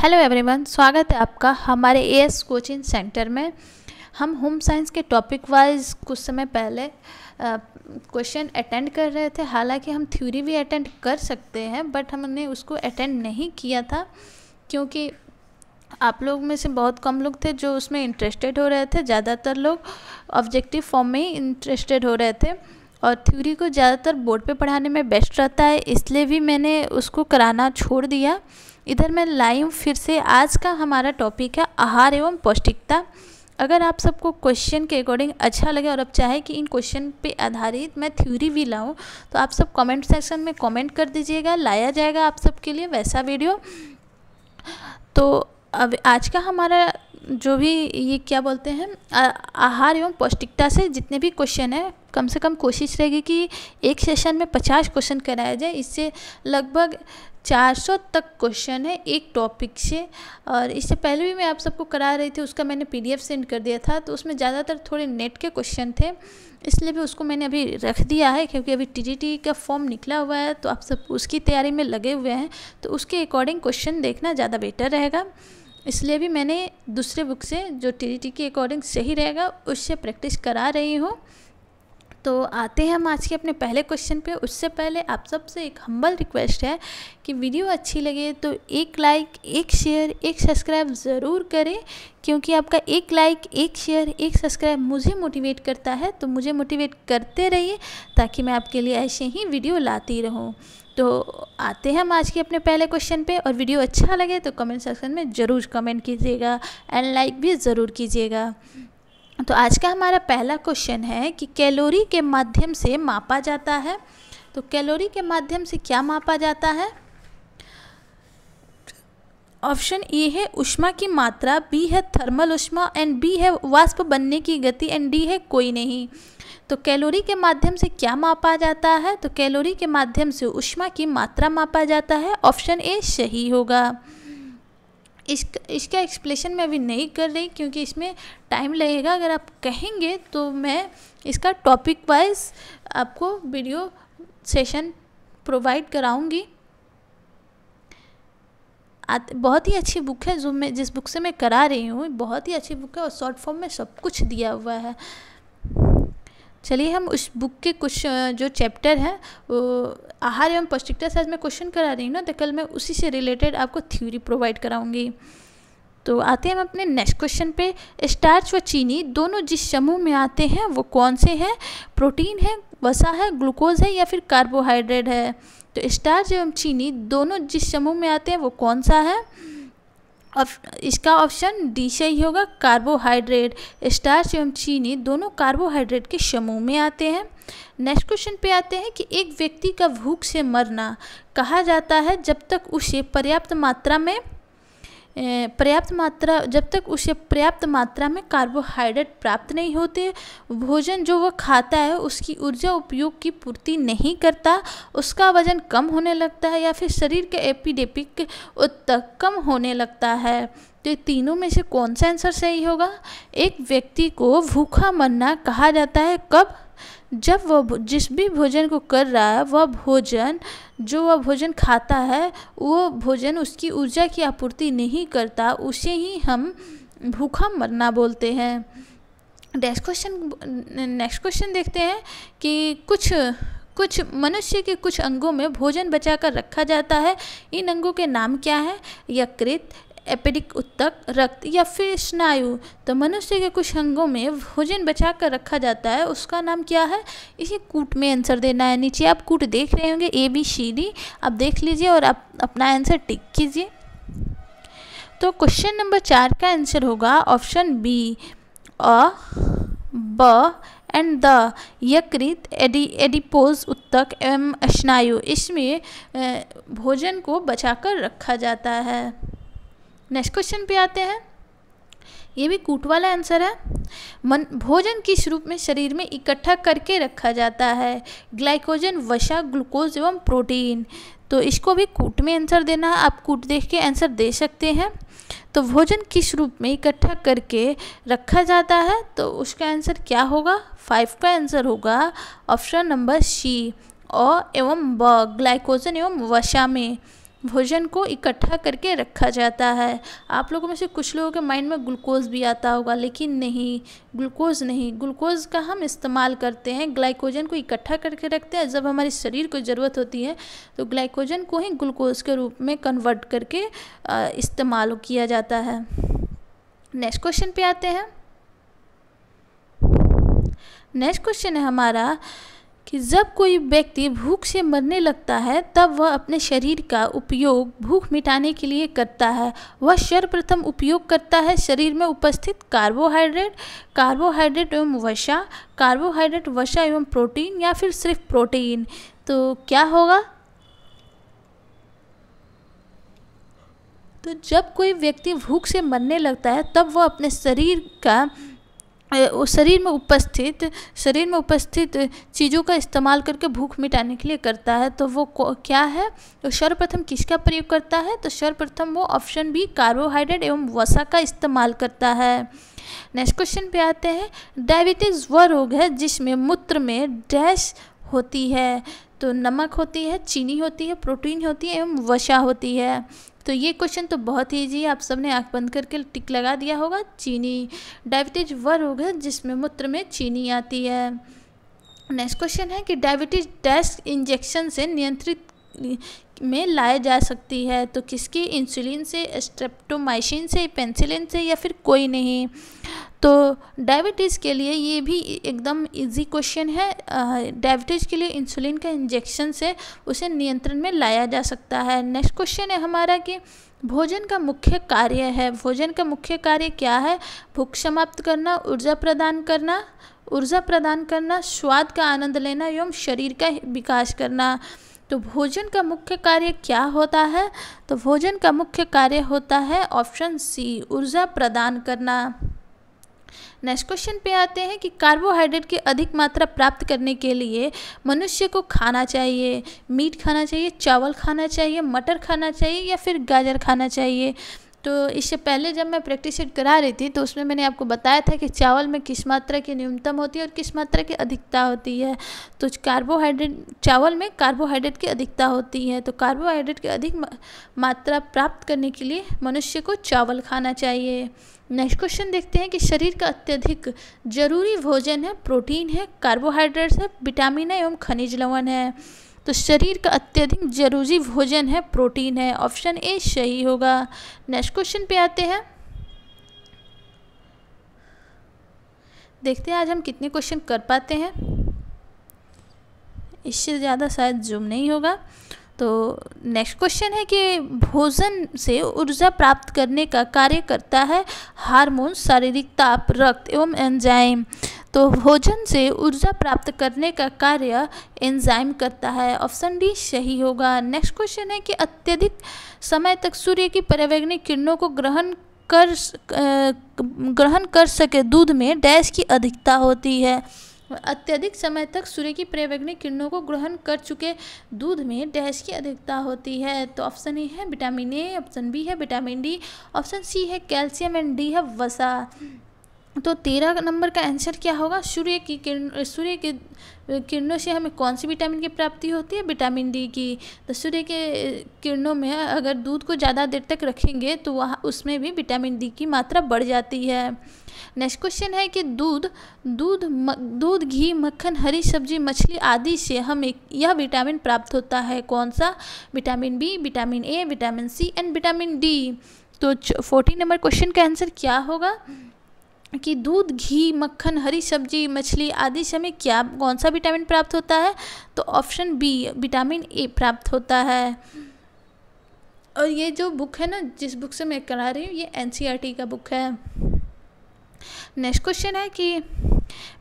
hello everyone स्वागत है आपका हमारे एएस कोचिंग सेंटर में हम होम साइंस के टॉपिक वाइज कुछ समय पहले क्वेश्चन अटेंड कर रहे थे हालांकि हम थ्योरी भी अटेंड कर सकते हैं बट हमने उसको अटेंड नहीं किया था क्योंकि आप लोग में से बहुत कम लोग थे जो उसमें इंटरेस्टेड हो रहे थे ज़्यादातर लोग ऑब्जेक्टिव फॉर्म में ही इंटरेस्टेड हो रहे थे और थ्योरी को ज़्यादातर बोर्ड पे पढ़ाने में बेस्ट रहता है इसलिए भी मैंने उसको कराना छोड़ दिया इधर मैं लाई हूँ फिर से आज का हमारा टॉपिक है आहार एवं पौष्टिकता अगर आप सबको क्वेश्चन के अकॉर्डिंग अच्छा लगे और आप चाहे कि इन क्वेश्चन पे आधारित मैं थ्योरी भी लाऊं तो आप सब कमेंट सेक्शन में कमेंट कर दीजिएगा लाया जाएगा आप सबके लिए वैसा वीडियो तो अब आज का हमारा जो भी ये क्या बोलते हैं आहार एवं पौष्टिकता से जितने भी क्वेश्चन हैं कम से कम कोशिश रहेगी कि एक सेशन में पचास क्वेश्चन कराया जाए इससे लगभग 400 तक क्वेश्चन है एक टॉपिक से और इससे पहले भी मैं आप सबको करा रही थी उसका मैंने पीडीएफ सेंड कर दिया था तो उसमें ज़्यादातर थोड़े नेट के क्वेश्चन थे इसलिए भी उसको मैंने अभी रख दिया है क्योंकि अभी टीजीटी का फॉर्म निकला हुआ है तो आप सब उसकी तैयारी में लगे हुए हैं तो उसके अकॉर्डिंग क्वेश्चन देखना ज़्यादा बेटर रहेगा इसलिए भी मैंने दूसरे बुक से जो टी के अकॉर्डिंग सही रहेगा उससे प्रैक्टिस करा रही हूँ तो आते हैं हम आज के अपने पहले क्वेश्चन पे उससे पहले आप सबसे एक हम्बल रिक्वेस्ट है कि वीडियो अच्छी लगे तो एक लाइक एक शेयर एक सब्सक्राइब ज़रूर करें क्योंकि आपका एक लाइक एक शेयर एक सब्सक्राइब मुझे मोटिवेट करता है तो मुझे मोटिवेट करते रहिए ताकि मैं आपके लिए ऐसे ही वीडियो लाती रहूँ तो आते हैं हम आज के अपने पहले क्वेश्चन पे और वीडियो अच्छा लगे तो कमेंट सेक्शन में ज़रूर कमेंट कीजिएगा एंड लाइक भी ज़रूर कीजिएगा तो आज का हमारा पहला क्वेश्चन है कि कैलोरी के माध्यम से मापा जाता है तो कैलोरी के माध्यम से क्या मापा जाता है ऑप्शन ए है उष्मा की मात्रा बी है थर्मल उष्मा एंड बी है वाष्प बनने की गति एंड डी है कोई नहीं तो कैलोरी के माध्यम से क्या मापा जाता है तो कैलोरी के माध्यम से उष्मा की मात्रा मापा जाता है ऑप्शन ए सही होगा इस इसका एक्सप्लेशन मैं अभी नहीं कर रही क्योंकि इसमें टाइम लगेगा अगर आप कहेंगे तो मैं इसका टॉपिक वाइज आपको वीडियो सेशन प्रोवाइड कराऊंगी बहुत ही अच्छी बुक है जो मैं जिस बुक से मैं करा रही हूँ बहुत ही अच्छी बुक है और शॉर्ट फॉर्म में सब कुछ दिया हुआ है चलिए हम उस बुक के कुछ जो चैप्टर हैं आहार एवं पौष्टिकता से आज मैं क्वेश्चन करा रही हूँ ना तो कल मैं उसी से रिलेटेड आपको थ्योरी प्रोवाइड कराऊंगी तो आते हैं हम अपने नेक्स्ट क्वेश्चन पे स्टार्च व चीनी दोनों जिस समूह में आते हैं वो कौन से हैं प्रोटीन है वसा है ग्लूकोज है या फिर कार्बोहाइड्रेट है तो स्टार्च एवं चीनी दोनों जिस समूह में आते हैं वो कौन सा है इसका ऑप्शन डी सही होगा कार्बोहाइड्रेट स्टार्च एवं चीनी दोनों कार्बोहाइड्रेट के समूह में आते हैं नेक्स्ट क्वेश्चन पे आते हैं कि एक व्यक्ति का भूख से मरना कहा जाता है जब तक उसे पर्याप्त मात्रा में पर्याप्त मात्रा जब तक उसे पर्याप्त मात्रा में कार्बोहाइड्रेट प्राप्त नहीं होते भोजन जो वह खाता है उसकी ऊर्जा उपयोग की पूर्ति नहीं करता उसका वजन कम होने लगता है या फिर शरीर के एपिडेपिक उत्तक कम होने लगता है तो तीनों में से कौन सा आंसर सही होगा एक व्यक्ति को भूखा मरना कहा जाता है कब जब वह जिस भी भोजन को कर रहा है वह भोजन जो वह भोजन खाता है वो भोजन उसकी ऊर्जा की आपूर्ति नहीं करता उसे ही हम भूखा मरना बोलते हैं नेक्स्ट क्वेश्चन नेक्स्ट क्वेश्चन देखते हैं कि कुछ कुछ मनुष्य के कुछ अंगों में भोजन बचाकर रखा जाता है इन अंगों के नाम क्या हैं यकृत एपेडिक उत्तक रक्त या फिर स्नायु तो मनुष्य के कुछ अंगों में भोजन बचा कर रखा जाता है उसका नाम क्या है इसे कूट में आंसर देना है नीचे आप कूट देख रहे होंगे ए बी सी डी आप देख लीजिए और आप अपना आंसर टिक कीजिए तो क्वेश्चन नंबर चार का आंसर होगा ऑप्शन बी अ ब एंड द यकृत एडी एडिपोज उत्तक एवं स्नायु इसमें भोजन को बचाकर रखा जाता है नेक्स्ट क्वेश्चन पे आते हैं ये भी कूट वाला आंसर है मन भोजन किस रूप में शरीर में इकट्ठा करके रखा जाता है ग्लाइकोजन वसा ग्लूकोज एवं प्रोटीन तो इसको भी कूट में आंसर देना है आप कूट देख के आंसर दे सकते हैं तो भोजन किस रूप में इकट्ठा करके रखा जाता है तो उसका आंसर क्या होगा फाइव का आंसर होगा ऑप्शन नंबर सी और एवं ब ग्लाइकोजन एवं वसा में भोजन को इकट्ठा करके रखा जाता है आप लोगों में से कुछ लोगों के माइंड में ग्लूकोज भी आता होगा लेकिन नहीं ग्लूकोज नहीं ग्लूकोज का हम इस्तेमाल करते हैं ग्लाइकोजन को इकट्ठा करके रखते हैं जब हमारे शरीर को ज़रूरत होती है तो ग्लाइकोजन को ही ग्लूकोज के रूप में कन्वर्ट करके इस्तेमाल किया जाता है नेक्स्ट क्वेश्चन पे आते हैं नेक्स्ट क्वेश्चन है हमारा कि जब कोई व्यक्ति भूख से मरने लगता है तब वह अपने शरीर का उपयोग भूख मिटाने के लिए करता है वह सर्वप्रथम उपयोग करता है शरीर में उपस्थित कार्बोहाइड्रेट कार्बोहाइड्रेट एवं वसा कार्बोहाइड्रेट वसा एवं प्रोटीन या फिर सिर्फ प्रोटीन तो क्या होगा तो जब कोई व्यक्ति भूख से मरने लगता है तब वह अपने शरीर का शरीर में उपस्थित शरीर में उपस्थित चीज़ों का इस्तेमाल करके भूख मिटाने के लिए करता है तो वो क्या है तो सर्वप्रथम किसका प्रयोग करता है तो सर्वप्रथम वो ऑप्शन बी कार्बोहाइड्रेट एवं वसा का इस्तेमाल करता है नेक्स्ट क्वेश्चन पे आते हैं डायबिटीज़ वह रोग है जिसमें मूत्र में डैश होती है तो नमक होती है चीनी होती है प्रोटीन होती है एवं वसा होती है तो ये क्वेश्चन तो बहुत ईजी है आप सबने आँख बंद करके टिक लगा दिया होगा चीनी डायबिटीज वह रोग है जिसमें मूत्र में चीनी आती है नेक्स्ट क्वेश्चन है कि डायबिटीज डैश इंजेक्शन से नियंत्रित में लाया जा सकती है तो किसकी इंसुलिन से स्ट्रेप्टोमाइसिन से पेंसिलिन से या फिर कोई नहीं तो डायबिटीज़ के लिए ये भी एकदम इजी क्वेश्चन है डायबिटीज़ के लिए इंसुलिन का इंजेक्शन से उसे नियंत्रण में लाया जा सकता है नेक्स्ट क्वेश्चन है हमारा कि भोजन का मुख्य कार्य है भोजन का मुख्य कार्य क्या है भूख समाप्त करना ऊर्जा प्रदान करना ऊर्जा प्रदान करना स्वाद का आनंद लेना एवं शरीर का विकास करना तो भोजन का मुख्य कार्य क्या होता है तो भोजन का मुख्य कार्य होता है ऑप्शन सी ऊर्जा प्रदान करना नेक्स्ट क्वेश्चन पे आते हैं कि कार्बोहाइड्रेट की अधिक मात्रा प्राप्त करने के लिए मनुष्य को खाना चाहिए मीट खाना चाहिए चावल खाना चाहिए मटर खाना चाहिए या फिर गाजर खाना चाहिए तो इससे पहले जब मैं प्रैक्टिस सेट करा रही थी तो उसमें मैंने आपको बताया था कि चावल में किस मात्रा की न्यूनतम होती है और किस मात्रा की अधिकता होती है तो कार्बोहाइड्रेट चावल में कार्बोहाइड्रेट की अधिकता होती है तो कार्बोहाइड्रेट की अधिक मात्रा प्राप्त करने के लिए मनुष्य को चावल खाना चाहिए नेक्स्ट क्वेश्चन देखते हैं कि शरीर का अत्यधिक जरूरी भोजन है प्रोटीन है कार्बोहाइड्रेट्स है विटामिन है एवं खनिज लवण है तो शरीर का अत्यधिक जरूरी भोजन है प्रोटीन है ऑप्शन ए सही होगा नेक्स्ट क्वेश्चन पे आते हैं देखते हैं आज हम कितने क्वेश्चन कर पाते हैं इससे ज़्यादा शायद जूम नहीं होगा तो नेक्स्ट क्वेश्चन है कि भोजन से ऊर्जा प्राप्त करने का कार्य करता है हार्मोन शारीरिक ताप रक्त एवं एंजाइम तो भोजन से ऊर्जा प्राप्त करने का कार्य एंजाइम करता है ऑप्शन डी सही होगा नेक्स्ट क्वेश्चन है कि अत्यधिक समय तक सूर्य की पर्यावरणिक किरणों को ग्रहण कर ग्रहण कर सके दूध में डैश की अधिकता होती है अत्यधिक समय तक सूर्य की पर्यावरणिक किरणों को ग्रहण कर चुके दूध में डैश की अधिकता होती है तो ऑप्शन ए है विटामिन ए ऑप्शन बी है विटामिन डी ऑप्शन सी है कैल्शियम एंड डी है वसा तो तेरह नंबर का आंसर क्या होगा सूर्य की किरण सूर्य के किरणों से हमें कौन सी विटामिन की प्राप्ति होती है विटामिन डी की तो सूर्य के किरणों में अगर दूध को ज़्यादा देर तक रखेंगे तो वहाँ उसमें भी विटामिन डी की मात्रा बढ़ जाती है नेक्स्ट क्वेश्चन है कि दूध दूध दूध घी मक्खन हरी सब्जी मछली आदि से हमें यह विटामिन प्राप्त होता है कौन सा vitamin B vitamin A vitamin C and vitamin D तो फोर्टीन नंबर क्वेश्चन का आंसर क्या होगा कि दूध घी मक्खन हरी सब्जी मछली आदि से हमें क्या कौन सा विटामिन प्राप्त होता है तो ऑप्शन बी विटामिन ए प्राप्त होता है और ये जो बुक है ना जिस बुक से मैं करा रही हूँ ये एन e का बुक है नेक्स्ट क्वेश्चन है कि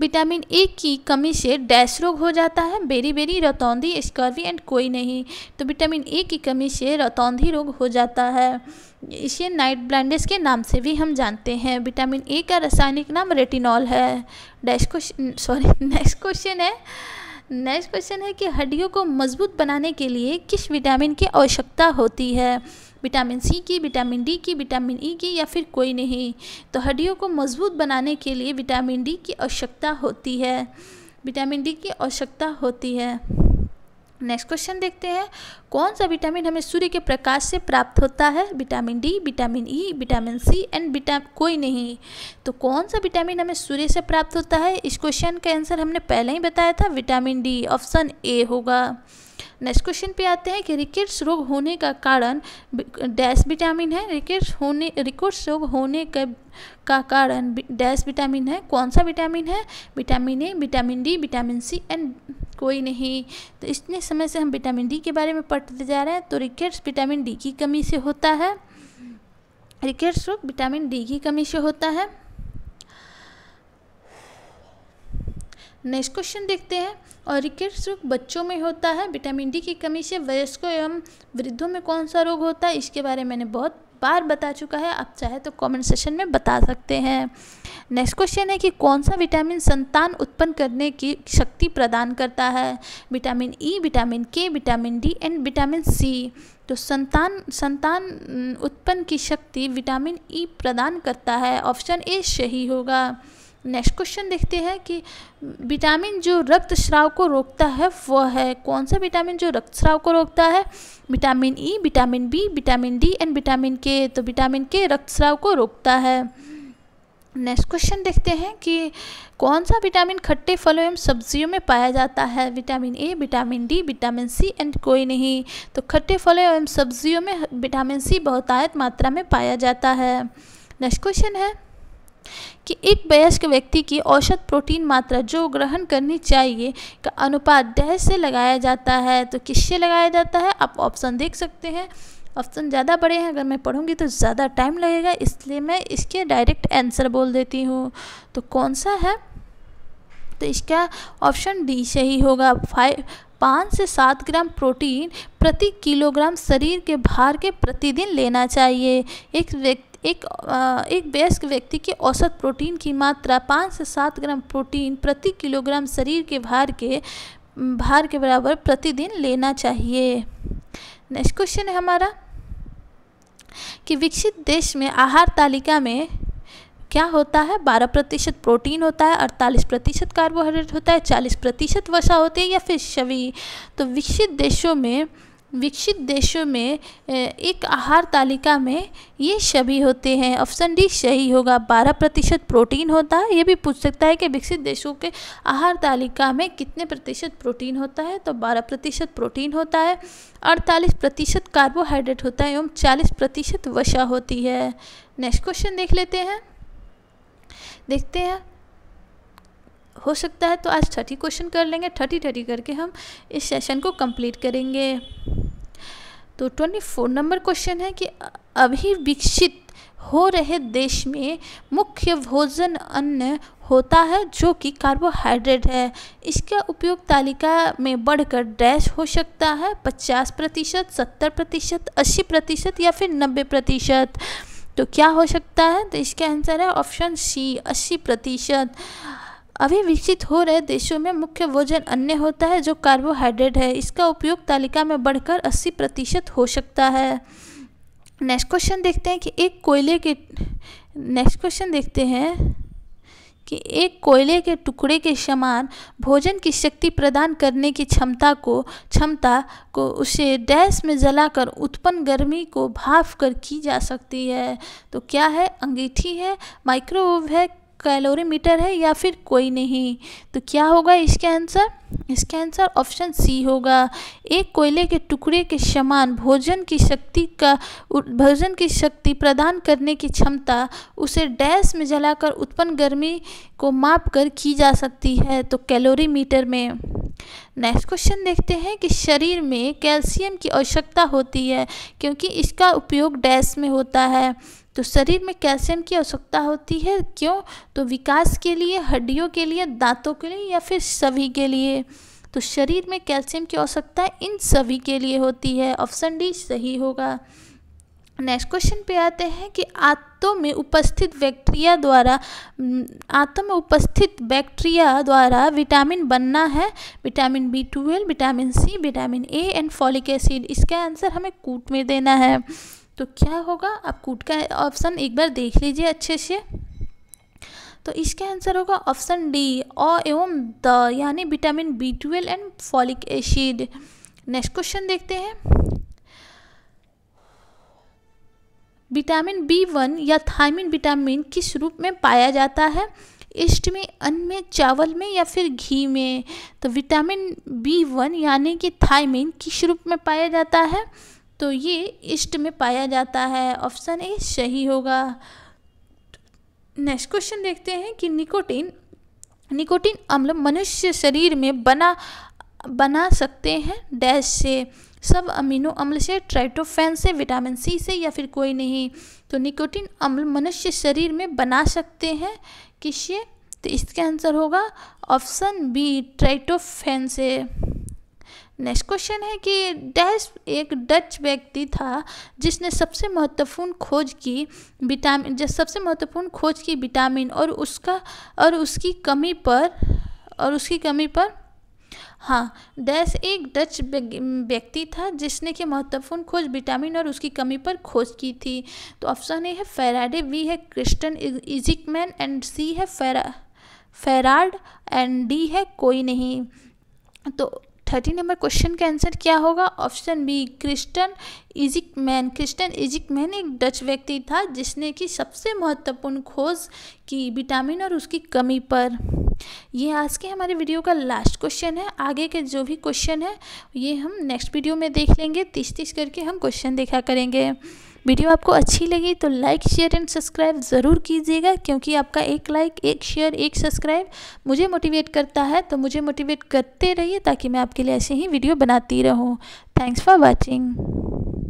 विटामिन ए की कमी से डैश रोग हो जाता है बेरी बेरी रतौंधी स्कर्वी एंड कोई नहीं तो विटामिन ए की कमी से रतौंधी रोग हो जाता है इसे नाइट ब्लाइंडनेस के नाम से भी हम जानते हैं विटामिन ए का रासायनिक नाम रेटिनॉल है dash question sorry next question है नेक्स्ट क्वेश्चन है कि हड्डियों को मजबूत बनाने के लिए किस विटामिन की आवश्यकता होती है विटामिन सी की विटामिन डी की विटामिन ई e की या फिर कोई नहीं तो हड्डियों को मजबूत बनाने के लिए विटामिन डी की आवश्यकता होती है विटामिन डी की आवश्यकता होती है नेक्स्ट क्वेश्चन देखते हैं कौन सा विटामिन हमें सूर्य के प्रकाश से प्राप्त होता है vitamin D vitamin E vitamin C and vita कोई नहीं तो कौन सा विटामिन हमें सूर्य से प्राप्त होता है इस क्वेश्चन का आंसर हमने पहले ही बताया था विटामिन डी ऑप्शन ए होगा नेक्स्ट क्वेश्चन पे आते हैं कि रिकेट्स रोग होने का कारण डैश विटामिन है रिकेट्स होने रिकोट्स रोग होने के का कारण डैश विटामिन है कौन सा विटामिन है vitamin A vitamin D vitamin C and कोई नहीं तो इतने समय से हम विटामिन डी के बारे में पढ़ते जा रहे हैं तो रिकेट्स विटामिन डी की कमी से होता है रिकेट्स रोग विटामिन डी की कमी से होता है नेक्स्ट क्वेश्चन देखते हैं ऑरिकेट्स रोग बच्चों में होता है विटामिन डी की कमी से वयस्कों एवं वृद्धों में कौन सा रोग होता है इसके बारे में मैंने बहुत बार बता चुका है आप चाहे तो कमेंट सेशन में बता सकते हैं नेक्स्ट क्वेश्चन है कि कौन सा विटामिन संतान उत्पन्न करने की शक्ति प्रदान करता है vitamin E e, vitamin K vitamin D and vitamin C तो संतान संतान उत्पन्न की शक्ति विटामिन ई e प्रदान करता है ऑप्शन ए सही होगा नेक्स्ट क्वेश्चन देखते हैं कि विटामिन जो रक्त स्राव को रोकता है वह है कौन सा विटामिन जो रक्त स्राव को रोकता है vitamin E vitamin B vitamin D and vitamin K तो विटामिन के रक्त स्राव को रोकता है नेक्स्ट क्वेश्चन देखते हैं कि कौन सा विटामिन खट्टे फलों एवं सब्जियों में पाया जाता है vitamin A vitamin D vitamin C and कोई नहीं तो खट्टे फलों एवं सब्जियों में विटामिन सी बहुतायत मात्रा में पाया जाता है नेक्स्ट क्वेश्चन है कि एक वयस्क व्यक्ति की औसत प्रोटीन मात्रा जो ग्रहण करनी चाहिए का अनुपात दह से लगाया जाता है तो किससे लगाया जाता है आप ऑप्शन देख सकते हैं ऑप्शन ज़्यादा बड़े हैं अगर मैं पढ़ूंगी तो ज़्यादा टाइम लगेगा इसलिए मैं इसके डायरेक्ट आंसर बोल देती हूँ तो कौन सा है तो इसका ऑप्शन डी सही होगा फाइव पाँच से सात ग्राम प्रोटीन प्रति किलोग्राम शरीर के भार के प्रतिदिन लेना चाहिए एक व्यक्ति एक एक वयस्क व्यक्ति की औसत प्रोटीन की मात्रा पाँच से सात ग्राम प्रोटीन प्रति किलोग्राम शरीर के भार के भार के बराबर प्रतिदिन लेना चाहिए नेक्स्ट क्वेश्चन है हमारा कि विकसित देश में आहार तालिका में क्या होता है बारह प्रतिशत प्रोटीन होता है अड़तालीस प्रतिशत कार्बोहाइड्रेट होता है चालीस प्रतिशत वसा होती है या फिर शवि तो विकसित देशों में विकसित देशों में एक आहार तालिका में ये सभी होते हैं ऑप्शन डी सही होगा बारह प्रतिशत प्रोटीन होता है ये भी पूछ सकता है कि विकसित देशों के आहार तालिका में कितने प्रतिशत प्रोटीन होता है तो बारह प्रतिशत प्रोटीन होता है अड़तालीस प्रतिशत कार्बोहाइड्रेट होता है एवं चालीस प्रतिशत वसा होती है नेक्स्ट क्वेश्चन देख लेते हैं देखते हैं हो सकता है तो आज थर्टी क्वेश्चन कर लेंगे थर्टी थर्टी करके हम इस सेशन को कंप्लीट करेंगे तो ट्वेंटी फोर नंबर क्वेश्चन है कि अभी विकसित हो रहे देश में मुख्य भोजन अन्न होता है जो कि कार्बोहाइड्रेट है इसका उपयोग तालिका में बढ़कर डैश हो सकता है 50 प्रतिशत सत्तर प्रतिशत अस्सी प्रतिशत या फिर 90 प्रतिशत तो क्या हो सकता है तो इसका आंसर है ऑप्शन सी अस्सी प्रतिशत अभी विकसित हो रहे देशों में मुख्य भोजन अन्य होता है जो कार्बोहाइड्रेट है इसका उपयोग तालिका में बढ़कर अस्सी प्रतिशत हो सकता है नेक्स्ट क्वेश्चन देखते हैं कि एक कोयले के नेक्स्ट क्वेश्चन देखते हैं कि एक कोयले के टुकड़े के समान भोजन की शक्ति प्रदान करने की क्षमता को क्षमता को उसे डैश में जलाकर उत्पन्न गर्मी को भाफ कर की जा सकती है तो क्या है अंगीठी है माइक्रोवेव है कैलोरीमीटर है या फिर कोई नहीं तो क्या होगा इसका आंसर इसका आंसर ऑप्शन सी होगा एक कोयले के टुकड़े के समान भोजन की शक्ति का भोजन की शक्ति प्रदान करने की क्षमता उसे डैश में जलाकर उत्पन्न गर्मी को माप कर की जा सकती है तो कैलोरीमीटर में नेक्स्ट क्वेश्चन देखते हैं कि शरीर में कैल्शियम की आवश्यकता होती है क्योंकि इसका उपयोग डैश में होता है तो शरीर में कैल्शियम की आवश्यकता होती है क्यों तो विकास के लिए हड्डियों के लिए दांतों के लिए या फिर सभी के लिए तो शरीर में कैल्शियम की आवश्यकता इन सभी के लिए होती है ऑप्शन डी सही होगा नेक्स्ट क्वेश्चन पे आते हैं कि आंतों में उपस्थित बैक्टीरिया द्वारा आंतों में उपस्थित बैक्टीरिया द्वारा विटामिन बनना है vitamin B twelve vitamin C vitamin A and folic acid इसका आंसर हमें कूट में देना है तो क्या होगा आप कूट का ऑप्शन एक बार देख लीजिए अच्छे से तो इसका आंसर होगा ऑप्शन डी अ एवं द यानी vitamin B twelve and folic acid next question देखते हैं विटामिन बी वन या थायमिन विटामिन किस रूप में पाया जाता है इष्ट में अन्न में चावल में या फिर घी में तो विटामिन बी वन यानी कि थायमिन किस रूप में पाया जाता है तो ये इष्ट में पाया जाता है ऑप्शन ए सही होगा नेक्स्ट क्वेश्चन देखते हैं कि निकोटीन निकोटीन अम्ल मनुष्य शरीर में बना बना सकते हैं डैश से सब अमीनो अम्ल से ट्राइटोफेन से विटामिन सी से या फिर कोई नहीं तो निकोटीन अम्ल मनुष्य शरीर में बना सकते हैं से तो इसका आंसर होगा ऑप्शन बी ट्राइटोफेन से नेक्स्ट क्वेश्चन है कि डैश एक डच व्यक्ति था जिसने सबसे महत्वपूर्ण खोज की विटामिन सबसे महत्वपूर्ण खोज की विटामिन और उसका और उसकी कमी पर और उसकी कमी पर हाँ डैश एक डच व्यक्ति था जिसने कि महत्वपूर्ण खोज विटामिन और उसकी कमी पर खोज की थी तो ऑप्शन ए है फेराडे वी है क्रिस्टन इजिकमैन एंड सी है फेरा फेराड एंड डी है कोई नहीं तो थर्टी नंबर क्वेश्चन का आंसर क्या होगा option B Christiaan Eijkman Christiaan Eijkman एक डच व्यक्ति था जिसने की सबसे महत्वपूर्ण खोज की विटामिन और उसकी कमी पर ये आज के हमारे वीडियो का लास्ट क्वेश्चन है आगे के जो भी क्वेश्चन है ये हम नेक्स्ट वीडियो में देख लेंगे तीस तीस करके हम क्वेश्चन देखा करेंगे वीडियो आपको अच्छी लगी तो लाइक शेयर एंड सब्सक्राइब ज़रूर कीजिएगा क्योंकि आपका एक लाइक एक शेयर एक सब्सक्राइब मुझे मोटिवेट करता है तो मुझे मोटिवेट करते रहिए ताकि मैं आपके लिए ऐसे ही वीडियो बनाती रहूँ थैंक्स फॉर वॉचिंग